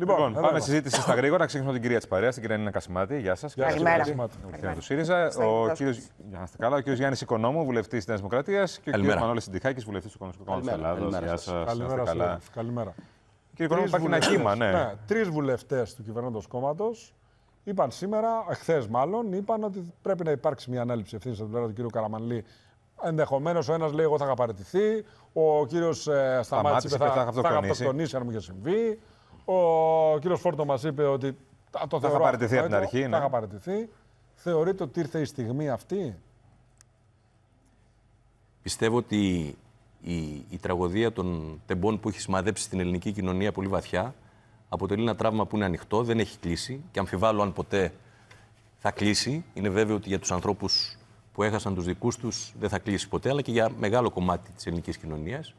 Λοιπόν, λοιπόν πάμε εδώ. συζήτηση στα γρήγορα. Ξεκινήσουμε την κυρία Τσπαρέα, την κυρία Νίνα Κασιμάτη. Γεια σας. Καλημέρα. Καλημέρα. Του ΣΥΡΙΖΑ. Ο κύριος Γιάννης Οικονόμου, βουλευτής της Νέας Δημοκρατίας. Και ο κύριος Μανώλης Συντιχάκης, βουλευτής του Οικονομικού Κόμματος της Ελλάδο. Γεια σας. Καλημέρα. Κύριε Οικονόμου, υπάρχει ένα κύμα, ναι. ναι Τρεις βουλευτές του κυβερνώντος κόμματος είπαν σήμερα, χθες μάλλον, είπαν ότι πρέπει να υπάρξει μια ανάληψη ευθύνης από την πλευρά του κύριου Καραμανλή Ενδεχομένως ο ένας λέει: Εγώ θα είχα παραιτηθεί. Ο κύριος ε, Σταμάτης Θα, είχα αυτοκτονήσει αν μου είχε συμβεί. Ο κύριος Φόρτο μας είπε ότι. Το θα είχα παραιτηθεί από την αρχή. Θα ναι. παραιτηθεί. Θεωρείτε ότι ήρθε η στιγμή αυτή. Πιστεύω ότι η, η τραγωδία των τεμπών που έχει σημαδέψει στην ελληνική κοινωνία πολύ βαθιά αποτελεί ένα τραύμα που είναι ανοιχτό, δεν έχει κλείσει και αμφιβάλλω αν ποτέ θα κλείσει. Είναι βέβαιο ότι για τους ανθρώπους που έχασαν τους δικούς τους δεν θα κλείσει ποτέ, αλλά και για μεγάλο κομμάτι της ελληνικής κοινωνίας.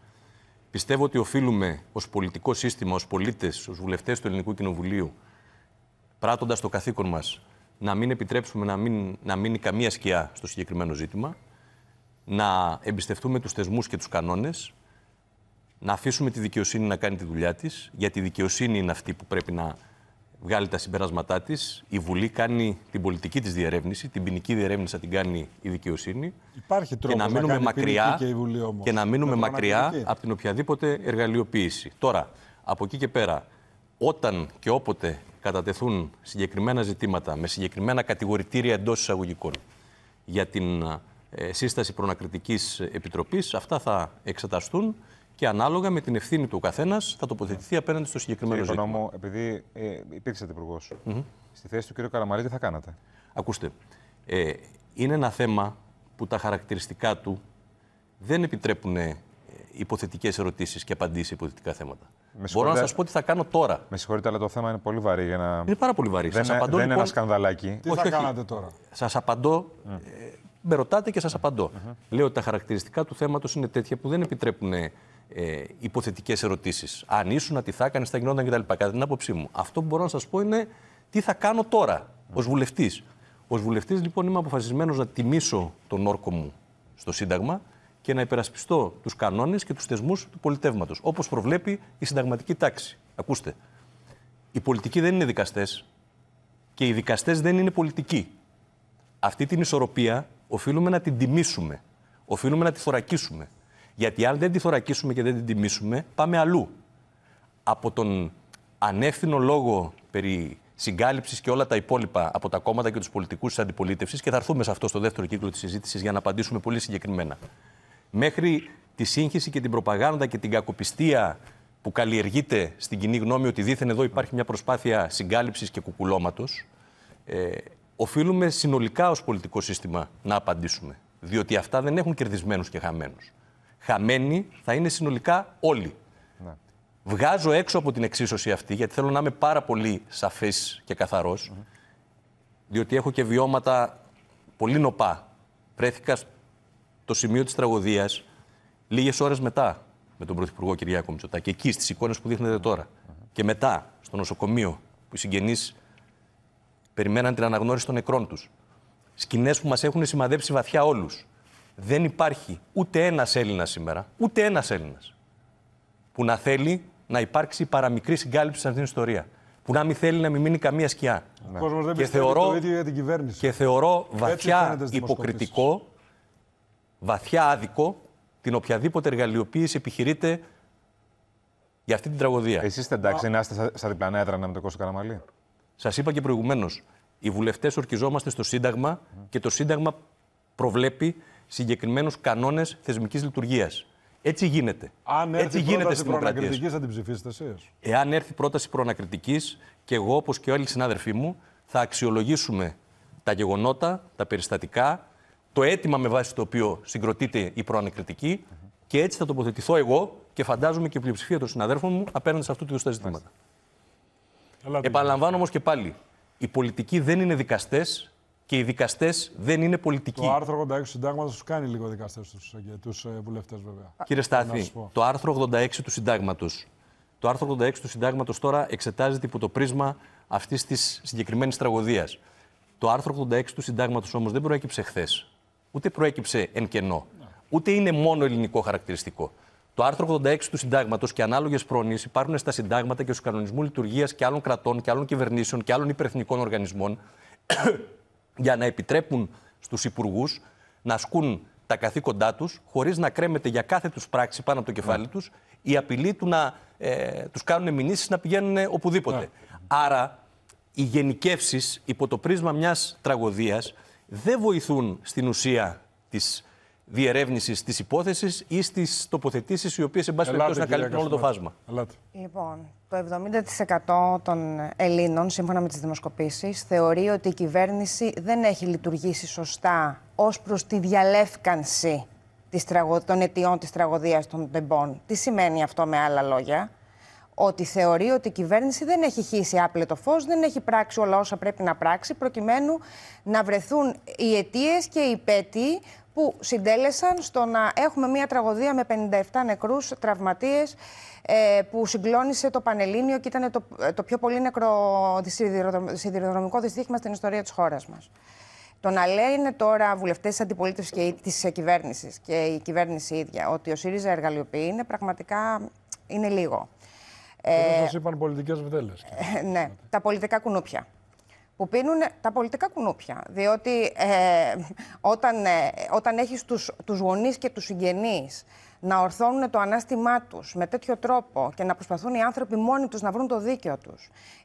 Πιστεύω ότι οφείλουμε ως πολιτικό σύστημα, ως πολίτες, ως βουλευτές του Ελληνικού Κοινοβουλίου, πράττοντας το καθήκον μας, να μην επιτρέψουμε να, μην, να μείνει καμία σκιά στο συγκεκριμένο ζήτημα, να εμπιστευτούμε τους θεσμούς και τους κανόνες, να αφήσουμε τη δικαιοσύνη να κάνει τη δουλειά της, γιατί η δικαιοσύνη είναι αυτή που πρέπει να βγάλει τα συμπεράσματά της. Η Βουλή κάνει την πολιτική της διερεύνηση, την ποινική διερεύνηση θα την κάνει η δικαιοσύνη. Υπάρχει τρόπος να μείνουμε μακριά και, η Βουλή όμως. και να μείνουμε μακριά από την οποιαδήποτε εργαλειοποίηση. Τώρα, από εκεί και πέρα, όταν και όποτε κατατεθούν συγκεκριμένα ζητήματα με συγκεκριμένα κατηγορητήρια εντός εισαγωγικών για την ε, σύσταση προνακριτικής επιτροπής, Αυτά θα εξεταστούν και ανάλογα με την ευθύνη του ο καθένας θα τοποθετηθεί απέναντι στο συγκεκριμένο Κύριε ζήτημα. επειδή ε, υπήρξε στη θέση του κ. Καραμαλή, τι θα κάνατε. Ακούστε. Ε, είναι ένα θέμα που τα χαρακτηριστικά του δεν επιτρέπουν ε, υποθετικές ερωτήσεις και απαντήσεις σε υποθετικά θέματα. Μπορώ να σας πω τι θα κάνω τώρα. Με συγχωρείτε, αλλά το θέμα είναι πολύ βαρύ για να. Είναι πάρα πολύ βαρύ. Δεν, σας είναι λοιπόν- ένα σκανδαλάκι. Τι όχι, θα κάνατε τώρα. Σας απαντώ. Ε, με ρωτάτε και σας απαντώ. Λέω ότι τα χαρακτηριστικά του θέματος είναι τέτοια που δεν επιτρέπουν ε, ε, υποθετικές ερωτήσεις. Αν ήσουν, τι θα έκανες, θα γινόταν κτλ. Κατά την άποψή μου, αυτό που μπορώ να σας πω είναι τι θα κάνω τώρα ως βουλευτής. Ως βουλευτής, λοιπόν, είμαι αποφασισμένος να τιμήσω τον όρκο μου στο Σύνταγμα και να υπερασπιστώ τους κανόνες και τους θεσμούς του πολιτεύματος, όπως προβλέπει η συνταγματική τάξη. Ακούστε. Οι πολιτικοί δεν είναι δικαστές και οι δικαστές δεν είναι πολιτικοί. Αυτή την ισορροπία οφείλουμε να την τιμήσουμε. Οφείλουμε να τη θωρακίσουμε. Γιατί αν δεν τη θωρακίσουμε και δεν την τιμήσουμε, πάμε αλλού. Από τον ανεύθυνο λόγο περί συγκάλυψης και όλα τα υπόλοιπα από τα κόμματα και τους πολιτικούς της αντιπολίτευσης, και θα έρθουμε σε αυτό στο δεύτερο κύκλο της συζήτησης για να απαντήσουμε πολύ συγκεκριμένα. Μέχρι τη σύγχυση και την προπαγάνδα και την κακοπιστία που καλλιεργείται στην κοινή γνώμη ότι δήθεν εδώ υπάρχει μια προσπάθεια συγκάλυψης και κουκουλώματος, ε, οφείλουμε συνολικά ως πολιτικό σύστημα να απαντήσουμε. Διότι αυτά δεν έχουν κερδισμένους και χαμένους χαμένοι θα είναι συνολικά όλοι. Ναι. Βγάζω έξω από την εξίσωση αυτή, γιατί θέλω να είμαι πάρα πολύ σαφής και καθαρος διότι έχω και βιώματα πολύ νοπά. Βρέθηκα στο σημείο της τραγωδίας λίγες ώρες μετά με τον Πρωθυπουργό Κυριάκο Μητσοτάκη, εκεί στις εικόνες που δείχνετε Και μετά στο νοσοκομείο που οι συγγενείς περιμέναν την αναγνώριση των νεκρών τους. Σκηνές που μας έχουν σημαδέψει βαθιά όλους. Δεν υπάρχει ούτε ένας Έλληνας σήμερα, ούτε ένας Έλληνας, που να θέλει να υπάρξει παραμικρή συγκάλυψη σε αυτήν την ιστορία. Που να μην θέλει να μην μείνει καμία σκιά. Ναι. και, θεωρώ, το ίδιο για την κυβέρνηση. και θεωρώ βαθιά υποκριτικό, βαθιά άδικο, την οποιαδήποτε εργαλειοποίηση επιχειρείται για αυτή την τραγωδία. Εσείς είστε εντάξει Α... να είστε στα διπλανά έδρανα με το Κώστα Καραμαλή. Σας είπα και προηγουμένως. Οι βουλευτές ορκιζόμαστε στο Σύνταγμα και το Σύνταγμα προβλέπει συγκεκριμένους κανόνες θεσμικής λειτουργίας. Έτσι γίνεται. Αν έρθει Έτσι γίνεται στην προανακριτική, θα την ψηφίσετε εσείς. Εάν έρθει πρόταση προανακριτικής, και εγώ, όπως και όλοι οι συνάδελφοί μου, θα αξιολογήσουμε τα γεγονότα, τα περιστατικά, το αίτημα με βάση το οποίο συγκροτείται η προανακριτική και έτσι θα τοποθετηθώ εγώ και φαντάζομαι και η πλειοψηφία των συναδέρφων μου απέναντι σε αυτού του είδους τα ζητήματα. Επαναλαμβάνω όμως και πάλι, οι πολιτικοί δεν είναι δικαστές, και οι δικαστές δεν είναι πολιτικοί. Το άρθρο 86 του Συντάγματος τους κάνει λίγο δικαστές τους ε, ε, βουλευτές, βέβαια. Κύριε Στάθη, το άρθρο 86 του Συντάγματος. Το άρθρο 86 του Συντάγματος τώρα εξετάζεται υπό το πρίσμα αυτής της συγκεκριμένης τραγωδίας. Το άρθρο 86 του Συντάγματος όμως δεν προέκυψε χθες. Ούτε προέκυψε εν κενό. Ούτε είναι μόνο ελληνικό χαρακτηριστικό. Το άρθρο 86 του Συντάγματος και ανάλογες πρόνοιε υπάρχουν στα συντάγματα και στους κανονισμούς λειτουργίας και άλλων κρατών και άλλων κυβερνήσεων και άλλων υπερεθνικών οργανισμών για να επιτρέπουν στους υπουργούς να ασκούν τα καθήκοντά τους χωρίς να κρέμεται για κάθε τους πράξη πάνω από το κεφάλι ναι. τους η απειλή του να ε, τους κάνουν μηνύσεις να πηγαίνουν οπουδήποτε. Ναι. Άρα οι γενικεύσεις υπό το πρίσμα μιας τραγωδίας δεν βοηθούν στην ουσία της διερεύνησης της υπόθεσης ή στις τοποθετήσεις οι οποίες, εν πάση περιπτώσει, να καλύπτουν όλο το φάσμα. Ελάτε. Λοιπόν, το 70% των Ελλήνων, σύμφωνα με τις δημοσκοπήσεις, θεωρεί ότι η κυβέρνηση δεν έχει λειτουργήσει σωστά ως προς τη διαλεύκανση των αιτιών της τραγωδίας των τεμπών. Τι σημαίνει αυτό με άλλα λόγια. Ότι θεωρεί ότι η κυβέρνηση δεν έχει χύσει άπλετο φως, δεν έχει πράξει όλα όσα πρέπει να πράξει, προκειμένου να βρεθούν οι αιτίες και οι πέτοι που συντέλεσαν στο να έχουμε μια τραγωδία με 57 νεκρούς, τραυματίες, ε, που συγκλώνησε το Πανελλήνιο και ήταν το, ε, το πιο πολύ νεκρο σιδηροδρομικό δυστύχημα στην ιστορία της χώρας μας. Το να λένε τώρα βουλευτές της αντιπολίτευσης και της κυβέρνησης και η κυβέρνηση ίδια ότι ο ΣΥΡΙΖΑ εργαλειοποιεί είναι πραγματικά είναι λίγο. Ε, Σας είπαν πολιτικές βδέλες. Ε, ναι, τα πολιτικά κουνούπια που πίνουν τα πολιτικά κουνούπια. Διότι ε, όταν, ε, όταν έχεις τους, τους γονείς και τους συγγενείς να ορθώνουν το ανάστημά τους με τέτοιο τρόπο και να προσπαθούν οι άνθρωποι μόνοι τους να βρουν το δίκαιο τους.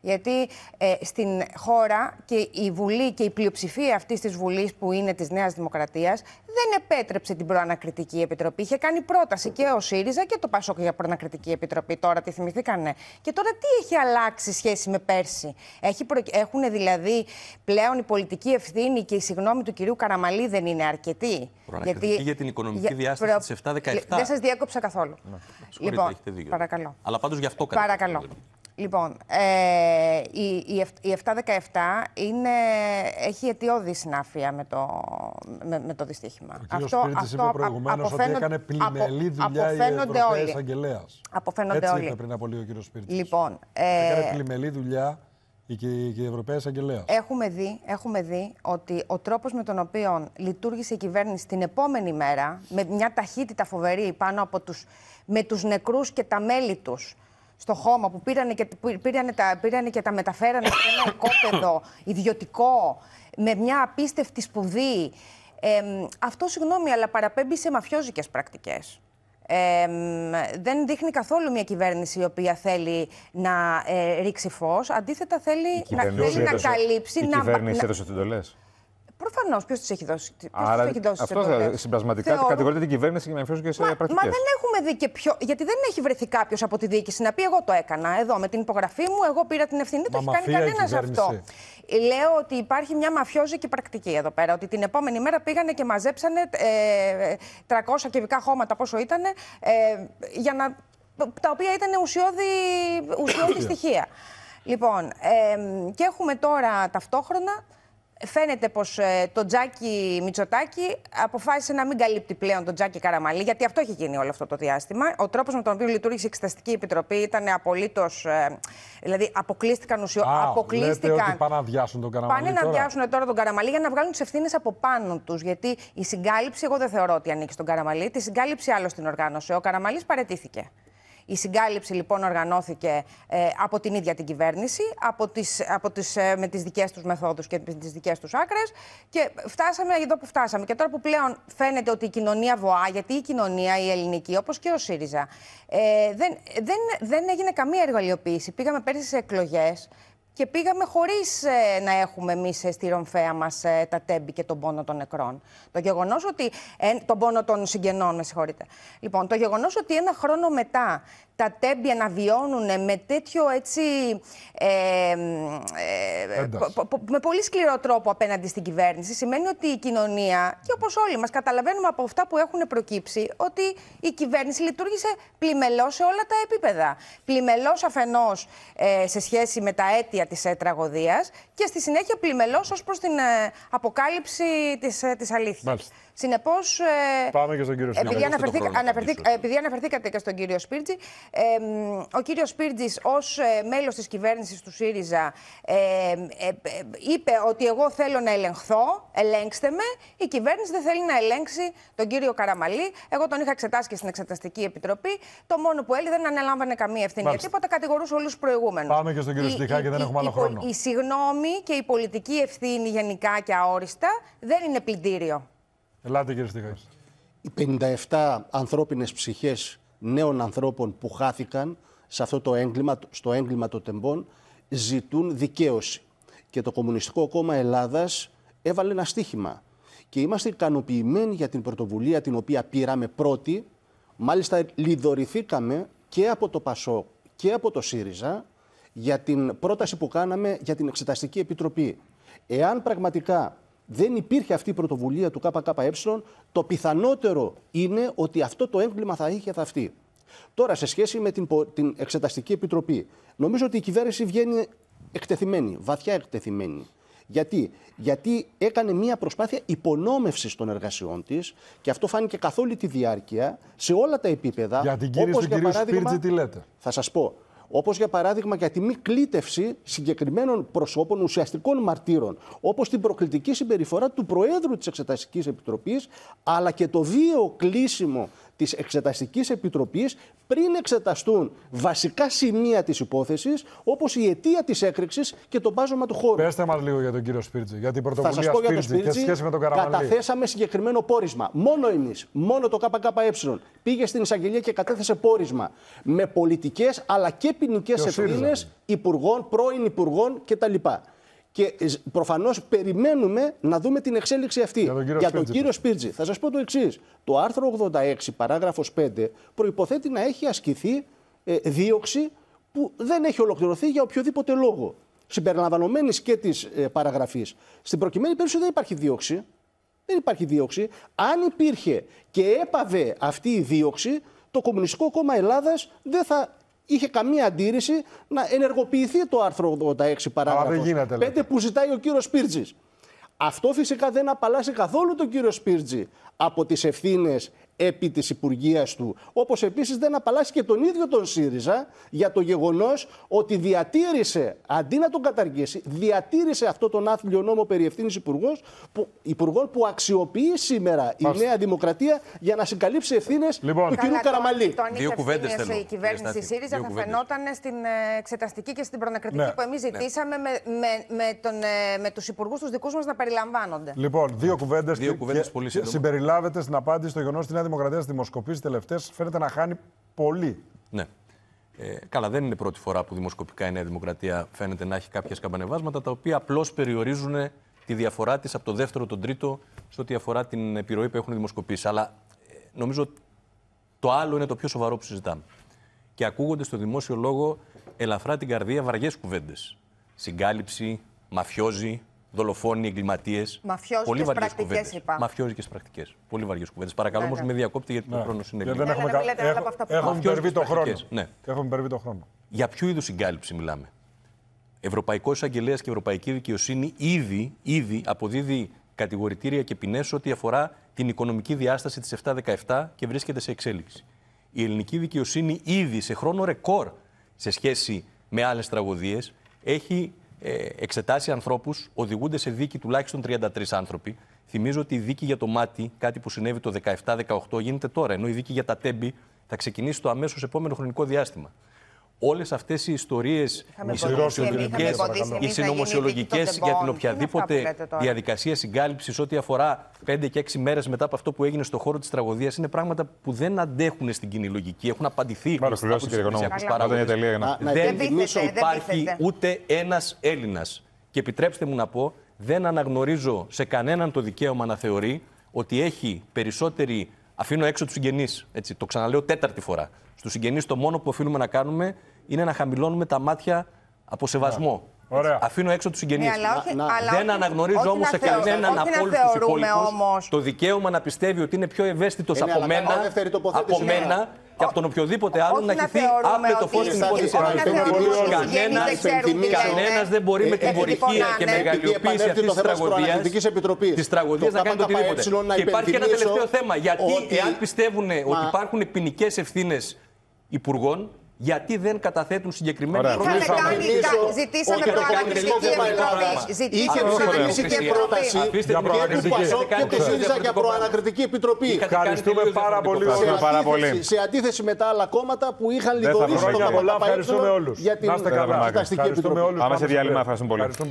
Γιατί ε, στην χώρα και η Βουλή και η πλειοψηφία αυτής της Βουλής που είναι της Νέας Δημοκρατίας δεν επέτρεψε την προανακριτική επιτροπή. Είχε κάνει πρόταση και ο ΣΥΡΙΖΑ και το ΠΑΣΟΚ για προανακριτική επιτροπή. Τώρα τι θυμηθήκανε. Και τώρα τι έχει αλλάξει σχέση με πέρσι. Έχει Έχουν δηλαδή πλέον η πολιτική ευθύνη και η συγγνώμη του κυρίου Καραμαλή δεν είναι αρκετή. γιατί... για την οικονομική διάσταση τη 7-17. Δεν σας διέκοψα καθόλου. Ναι. Λοιπόν, έχετε δίκιο. παρακαλώ. Αλλά πάντως γι' αυτό Παρακαλώ. Λοιπόν, ε, η, η, η 717 είναι, έχει αιτιώδη συνάφεια με το, με, με το δυστύχημα. Ο αυτό, κύριος αυτό είπε προηγουμένως ότι έκανε πλημελή δουλειά η Ευρωπαϊκή Εισαγγελέας. Αποφαίνονται Έτσι είπε πριν από λίγο ο κύριος Σπύριτης. Λοιπόν, ε, έκανε πλημελή δουλειά η, και, η Ευρωπαία Εισαγγελέα. Έχουμε δει, έχουμε δει ότι ο τρόπος με τον οποίο λειτουργήσε η κυβέρνηση την επόμενη μέρα, με μια ταχύτητα φοβερή πάνω από τους, με τους νεκρούς και τα μέλη τους στο χώμα που πήρανε και, πήρανε τα, πήρανε και τα μεταφέρανε σε ένα οικόπεδο ιδιωτικό, με μια απίστευτη σπουδή. Ε, αυτό συγγνώμη, αλλά παραπέμπει σε μαφιόζικες πρακτικές δεν δείχνει καθόλου μια κυβέρνηση η οποία θέλει να ε, ρίξει φως. Αντίθετα, θέλει να, θέλει να καλύψει. Η να... κυβέρνηση έδωσε εντολές. Προφανώς. Ποιος τις έχει δώσει. Ποιος Άρα, έχει δώσει αυτό θα κατηγορείται την κυβέρνηση με να και σε πρακτικέ. Μα δεν έχουμε δει και ποιο. Γιατί δεν έχει βρεθεί κάποιος από τη διοίκηση να πει: Εγώ το έκανα εδώ με την υπογραφή μου, εγώ πήρα την ευθύνη. Δεν το έχει κάνει κανένας αυτό. Λέω ότι υπάρχει μια μαφιόζικη πρακτική εδώ πέρα. Ότι την επόμενη μέρα πήγανε και μαζέψανε ε, 300 κυβικά χώματα, πόσο ήταν, ε, για να, τα οποία ήταν ουσιώδη, ουσιώδη στοιχεία. Λοιπόν, ε, και έχουμε τώρα ταυτόχρονα Φαίνεται πως ε, το Τζάκι Μητσοτάκη αποφάσισε να μην καλύπτει πλέον τον Τζάκι Καραμαλή, γιατί αυτό έχει γίνει όλο αυτό το διάστημα. Ο τρόπος με τον οποίο λειτουργήσε η Εξεταστική Επιτροπή ήταν απολύτως. Ε, δηλαδή, αποκλείστηκαν Α, Αποκλείστηκαν. Λέτε ότι πάνε να διάσουν τον Καραμαλή. Πάνε να διάσουν τώρα τον Καραμαλή για να βγάλουν τις ευθύνες από πάνω τους. Γιατί η συγκάλυψη, εγώ δεν θεωρώ ότι ανήκει στον Καραμαλή. Τη συγκάλυψη άλλο στην οργάνωση. Ο Καραμαλής παρετήθηκε. Η συγκάλυψη λοιπόν οργανώθηκε ε, από την ίδια την κυβέρνηση, από τις, από τις, ε, με τις δικές τους μεθόδους και με τις δικές τους άκρες. Και φτάσαμε εδώ που φτάσαμε. Και τώρα που πλέον φαίνεται ότι η κοινωνία βοά, γιατί η κοινωνία η ελληνική, όπως και ο ΣΥΡΙΖΑ, ε, δεν, δεν, δεν έγινε καμία εργαλειοποίηση. Πήγαμε πέρσι σε εκλογές και πήγαμε χωρίς ε, να έχουμε εμείς ε, στη ρομφαία μας ε, τα τέμπη και τον πόνο των νεκρών. Το γεγονός ότι. τον πόνο των συγγενών, με συγχωρείτε. Λοιπόν, το γεγονός ότι ένα χρόνο μετά τα τέμπη αναβιώνουν με τέτοιο έτσι. με πολύ σκληρό τρόπο απέναντι στην κυβέρνηση, σημαίνει ότι η κοινωνία, και όπως όλοι μας, καταλαβαίνουμε από αυτά που έχουν προκύψει, ότι η κυβέρνηση λειτουργήσε πλημελώς σε όλα τα επίπεδα. Πλημελώς αφενός σε σχέση με τα αίτια της τη και στη συνέχεια πλημελώς ως προς την ε, αποκάλυψη της ε, αλήθεια. Συνεπώς. Ε, Πάμε και στον κύριο ε, Σπίρτζη. Επειδή, αναφερθήκα, ε, επειδή αναφερθήκατε και στον κύριο Σπίρτζη, ε, ο κύριος Σπίρτζης ως μέλος της κυβέρνησης του ΣΥΡΙΖΑ ε, είπε ότι εγώ θέλω να ελεγχθώ, ελέγξτε με. Η κυβέρνηση δεν θέλει να ελέγξει τον κύριο Καραμαλή. Εγώ τον είχα εξετάσει και στην Εξεταστική Επιτροπή. Το μόνο που έλεγε δεν ανέλαμβανε καμία ευθύνη για τίποτα, κατηγορούσε όλους τους προηγούμενους. Πάμε και στον κύριο και δεν έχουμε άλλο χρόνο. Η συγνώμη και η πολιτική ευθύνη γενικά και αόριστα δεν είναι πλυντήριο. Ελάτε κύριε Στίχα. Οι 57 ανθρώπινες ψυχές νέων ανθρώπων που χάθηκαν σε αυτό το έγκλημα, στο έγκλημα των τεμπών ζητούν δικαίωση. Και το Κομμουνιστικό Κόμμα Ελλάδας έβαλε ένα στίχημα. Και είμαστε ικανοποιημένοι για την πρωτοβουλία την οποία πήραμε πρώτη. Μάλιστα λιδωρηθήκαμε και από το Πασό και από το ΣΥΡΙΖΑ για την πρόταση που κάναμε για την Εξεταστική Επιτροπή. Εάν πραγματικά δεν υπήρχε αυτή η πρωτοβουλία του ΚΚΕ, το πιθανότερο είναι ότι αυτό το έγκλημα θα είχε θαυτεί. Τώρα, σε σχέση με την, την Εξεταστική Επιτροπή, νομίζω ότι η κυβέρνηση βγαίνει εκτεθειμένη, βαθιά εκτεθειμένη. Γιατί, Γιατί έκανε μια προσπάθεια υπονόμευσης των εργασιών της και αυτό φάνηκε καθ' όλη τη διάρκεια σε όλα τα επίπεδα. Για την κυρία τι λέτε. Θα σας πω. Όπως για παράδειγμα για τη μη κλήτευση συγκεκριμένων προσώπων, ουσιαστικών μαρτύρων, όπως την προκλητική συμπεριφορά του Προέδρου της Εξεταστικής Επιτροπής, αλλά και το βίαιο κλείσιμο της Εξεταστικής Επιτροπής πριν εξεταστούν βασικά σημεία της υπόθεσης, όπως η αιτία της έκρηξης και το μπάζωμα του χώρου. Πέστε μας λίγο για τον κύριο Σπίρτζη, για την πρωτοβουλία Σπίρτζη, για τον Σπίρτζη, και σχέση με τον Καραμαλή. Καταθέσαμε συγκεκριμένο πόρισμα. Μόνο εμείς, μόνο το ΚΚΕ πήγε στην εισαγγελία και κατέθεσε πόρισμα με πολιτικές αλλά και ποινικές ευθύνε υπουργών, πρώην υπουργών κτλ. Και ε, προφανώς περιμένουμε να δούμε την εξέλιξη αυτή. Για τον κύριο, Για Σπίτζη. Θα σας πω το εξής. Το άρθρο 86, παράγραφο 5, προποθέτει να έχει ασκηθεί ε, δίωξη που δεν έχει ολοκληρωθεί για οποιοδήποτε λόγο. Συμπεριλαμβανομένης και της ε, παραγραφής. Στην προκειμένη περίπτωση δεν υπάρχει δίωξη. Δεν υπάρχει δίωξη. Αν υπήρχε και έπαβε αυτή η δίωξη, το Κομμουνιστικό Κόμμα Ελλάδας δεν θα είχε καμία αντίρρηση να ενεργοποιηθεί το άρθρο 86 παράγραφος 5 που ζητάει ο κύριος Σπίρτζης. Αυτό φυσικά δεν απαλλάσσει καθόλου τον κύριο Σπίρτζη από τις ευθύνες επί της Υπουργείας του. Όπως επίσης δεν απαλλάσσει και τον ίδιο τον ΣΥΡΙΖΑ για το γεγονός ότι διατήρησε, αντί να τον καταργήσει, διατήρησε αυτό τον άθλιο νόμο περί ευθύνης υπουργών που, υπουργών που αξιοποιεί σήμερα η Νέα Δημοκρατία για να συγκαλύψει ευθύνες λοιπόν. του κ. Καραμαλή. Δύο κουβέντες θέλω. Η κυβέρνηση ΣΥΡΙΖΑ θα φαινόταν στην ε, εξεταστική και στην προνεκριτική ναι. που εμείς ναι. ζητήσαμε ναι. με, με, με, τον, ε, με τους υπουργούς τους δικούς μας να περιλαμβάνονται. Λοιπόν, δύο κουβέντες. Δύο κουβέντες πολύ και Συμπεριλάβετε στην απάντηση στο γεγονός ότι Δημοκρατία στι δημοσκοπήσει τελευταίες φαίνεται να χάνει πολύ. Ναι. Ε, καλά, δεν είναι πρώτη φορά που δημοσκοπικά η Νέα Δημοκρατία φαίνεται να έχει κάποια σκαμπανεβάσματα τα οποία απλώς περιορίζουν τη διαφορά της από το δεύτερο τον τρίτο σε ό,τι αφορά την επιρροή που έχουν δημοσκοπήσει. Αλλά ε, νομίζω το άλλο είναι το πιο σοβαρό που συζητάμε. Και ακούγονται στο δημόσιο λόγο ελαφρά την καρδία βαριές κουβέντες. Συγκάλυψη, μαφιόζη, δολοφόνοι, εγκληματίες. Μαφιόζικες πρακτικέ είπα. Μαφιόζικες πρακτικές. Πολύ βαριές κουβέντες. Παρακαλώ όμως με διακόπτη γιατί ο ναι. χρόνος είναι λίγο. Δεν έχουμε περβεί το χρόνο. Έχουμε περβεί το χρόνο. Για ποιο είδους συγκάλυψη μιλάμε. Ευρωπαϊκός Εισαγγελέας και Ευρωπαϊκή Δικαιοσύνη ήδη, ήδη αποδίδει κατηγορητήρια και ποινές ό,τι αφορά την οικονομική διάσταση της 7-17 και βρίσκεται σε εξέλιξη. Η ελληνική δικαιοσύνη ήδη σε χρόνο ρεκόρ σε σχέση με άλλες τραγωδίες έχει ε, εξετάσει ανθρώπους, οδηγούνται σε δίκη τουλάχιστον 33 άνθρωποι. Θυμίζω ότι η δίκη για το μάτι, κάτι που συνέβη το 17-18, γίνεται τώρα, ενώ η δίκη για τα τέμπη θα ξεκινήσει το αμέσως επόμενο χρονικό διάστημα όλες αυτές οι ιστορίες, οι συνωμοσιολογικέ για την οποιαδήποτε διαδικασία συγκάλυψης ό,τι αφορά πέντε και έξι μέρες μετά από αυτό που έγινε στον χώρο της τραγωδίας είναι πράγματα που δεν αντέχουν στην κοινή λογική. Έχουν απαντηθεί από του Δεν υπάρχει ούτε ένας Έλληνας. Και επιτρέψτε μου να πω, δεν αναγνωρίζω σε κανέναν το δικαίωμα να θεωρεί ότι έχει περισσότερη Αφήνω έξω τους συγγενείς. Το ξαναλέω τέταρτη φορά. Στους συγγενείς το μόνο που οφείλουμε να κάνουμε είναι να χαμηλώνουμε τα μάτια από σεβασμό. Ναι. Αφήνω έξω τους συγγενείς. Ναι, δεν αναγνωρίζω όμω σε κανέναν απόλυτο όλου το δικαίωμα να πιστεύει ότι είναι πιο ευαίσθητος από μένα, από μένα ναι και από τον οποιοδήποτε άλλον να χυθεί το φως στην υπόθεση Κανένα δεν μπορεί με την πορυχία και μεγαλειοποίηση αυτή τη τραγωδία να κάνει οτιδήποτε. Και υπάρχει ένα τελευταίο θέμα. Γιατί εάν πιστεύουν ότι υπάρχουν ποινικές ευθύνες υπουργών, γιατί δεν καταθέτουν συγκεκριμένε προτάσει. Ζητήσαμε προανακριτική επιτροπή. Είχε ψηφίσει και πρόταση και του Πασόκ και του ΣΥΡΙΖΑ για προανακριτική επιτροπή. Ευχαριστούμε πάρα πολύ. Σε αντίθεση με τα άλλα κόμματα που είχαν που τον όλους. για την Επιτροπή. Πάμε σε διάλειμμα. Ευχαριστούμε πολύ.